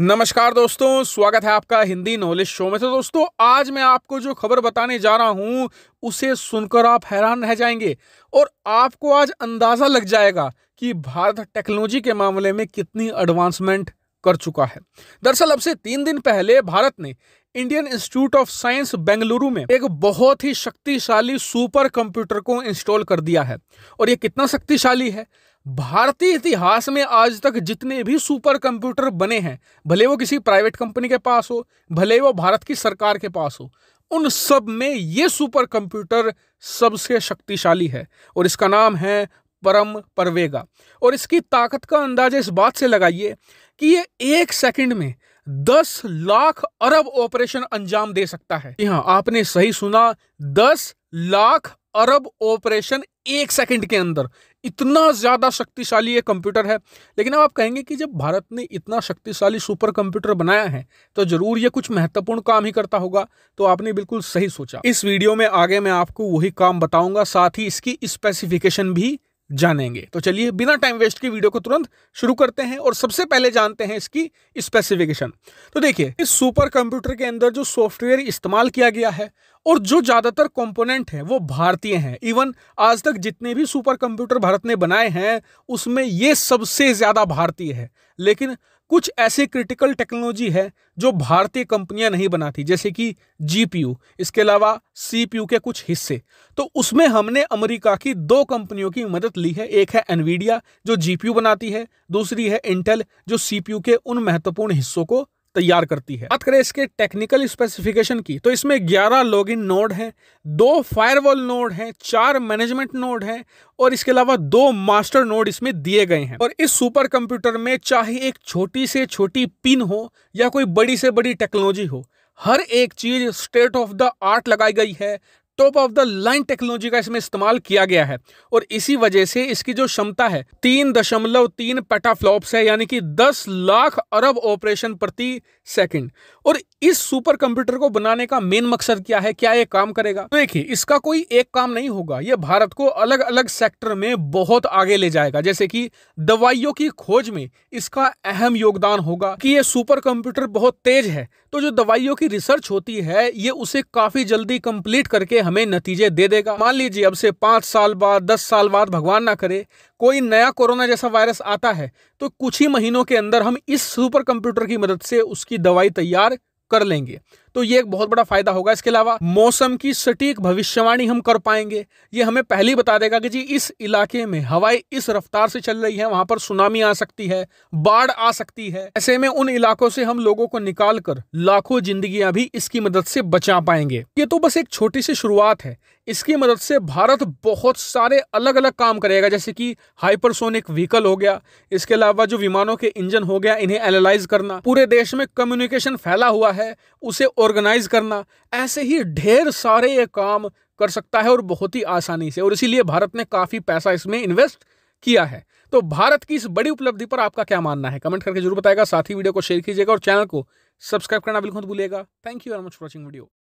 नमस्कार दोस्तों स्वागत है आपका हिंदी नॉलेज शो में तो दोस्तों आज मैं आपको जो खबर बताने जा रहा हूं उसे सुनकर आप हैरान रह जाएंगे और आपको आज अंदाज़ा लग जाएगा कि भारत टेक्नोलॉजी के मामले में कितनी एडवांसमेंट कर चुका है दरअसल अब से तीन दिन पहले भारत ने Indian Institute of Science Bengaluru में एक बहुत ही शक्तिशाली सुपर कंप्यूटर को इंस्टॉल कर दिया है और ये कितना शक्तिशाली है भारतीय इतिहास में आज तक जितने भी सुपर कंप्यूटर बने हैं भले वो किसी प्राइवेट कंपनी के पास हो भले वो भारत की सरकार के पास हो उन सब में ये सुपर कंप्यूटर सबसे शक्तिशाली है और इसका नाम है परम परवेगा और इसकी ताकत का अंदाजा इस बात से लगाइए कि ये एक सेकंड में दस लाख अरब ऑपरेशन अंजाम दे सकता है हाँ आपने सही सुना दस लाख अरब ऑपरेशन एक सेकंड के अंदर इतना ज़्यादा शक्तिशाली ये कंप्यूटर है लेकिन अब आप कहेंगे कि जब भारत ने इतना शक्तिशाली सुपर कंप्यूटर बनाया है तो ज़रूर ये कुछ महत्वपूर्ण काम ही करता होगा तो आपने बिल्कुल सही सोचा इस वीडियो में आगे मैं आपको वही काम बताऊंगा साथ ही इसकी स्पेसिफिकेशन भी जानेंगे तो चलिए बिना टाइम वेस्ट के वीडियो को तुरंत शुरू करते हैं और सबसे पहले जानते हैं इसकी स्पेसिफिकेशन तो देखिए इस सुपर कंप्यूटर के अंदर जो सॉफ्टवेयर इस्तेमाल किया गया है और जो ज़्यादातर कंपोनेंट हैं वो भारतीय हैं इवन आज तक जितने भी सुपर कंप्यूटर भारत ने बनाए हैं उसमें ये सबसे ज़्यादा भारतीय है लेकिन कुछ ऐसे क्रिटिकल टेक्नोलॉजी है जो भारतीय कंपनियां नहीं बनाती जैसे कि जीपीयू इसके अलावा सीपीयू के कुछ हिस्से तो उसमें हमने अमेरिका की दो कंपनियों की मदद ली है एक है एनवीडिया जो जीपीयू बनाती है दूसरी है इंटेल जो सीपीयू के उन महत्वपूर्ण हिस्सों को तैयार करती है बात करें इसके टेक्निकल स्पेसिफिकेशन की तो इसमें 11 लॉगिन नोड हैं दो फायरवॉल नोड हैं चार मैनेजमेंट नोड हैं और इसके अलावा दो मास्टर नोड इसमें दिए गए हैं और इस सुपर कंप्यूटर में चाहे एक छोटी से छोटी पिन हो या कोई बड़ी से बड़ी टेक्नोलॉजी हो हर एक चीज स्टेट ऑफ द आर्ट लगाई गई है top of the line technology का इसमें इस्तेमाल किया गया है और इसी वजह से इसकी जो क्षमता है तीन दशमलव तीन पेटाफ्लॉप्स है यानी कि दस लाख अरब ऑपरेशन प्रति सेकंड और इस सुपर कंप्यूटर को बनाने का मेन मकसद क्या है क्या ये काम करेगा तो देखिए इसका कोई एक काम नहीं होगा ये भारत को अलग अलग सेक्टर में बहुत आगे ले जाएगा जैसे कि दवाइयों की खोज में इसका अहम योगदान होगा कि ये सुपर कंप्यूटर बहुत तेज है तो जो दवाइयों की रिसर्च होती है ये उसे काफी जल्दी कंप्लीट करके हमें नतीजे दे देगा मान लीजिए अब से पांच साल बाद दस साल बाद भगवान ना करे कोई नया कोरोना जैसा वायरस आता है तो कुछ ही महीनों के अंदर हम इस सुपर कंप्यूटर की मदद से उसकी दवाई तैयार कर लेंगे तो ये एक बहुत बड़ा फायदा होगा इसके अलावा मौसम की सटीक भविष्यवाणी हम कर पाएंगे ये हमें पहले ही बता देगा कि जी इस इलाके में हवाएं इस रफ्तार से चल रही है वहां पर सुनामी आ सकती है बाढ़ आ सकती है ऐसे में उन इलाकों से हम लोगों को निकाल कर लाखों जिंदगियां भी इसकी मदद से बचा पाएंगे ये तो बस एक छोटी सी शुरुआत है इसकी मदद से भारत बहुत सारे अलग अलग काम करेगा जैसे कि हाइपरसोनिक व्हीकल हो गया इसके अलावा जो विमानों के इंजन हो गया इन्हें एनालाइज करना पूरे देश में कम्युनिकेशन फैला हुआ है उसे ऑर्गेनाइज करना ऐसे ही ढेर सारे ये काम कर सकता है और बहुत ही आसानी से और इसीलिए भारत ने काफ़ी पैसा इसमें इन्वेस्ट किया है तो भारत की इस बड़ी उपलब्धि पर आपका क्या मानना है कमेंट करके जरूर बताएगा साथ ही वीडियो को शेयर कीजिएगा और चैनल को सब्सक्राइब करना बिल्कुल भूलिएगा thank you very much watching video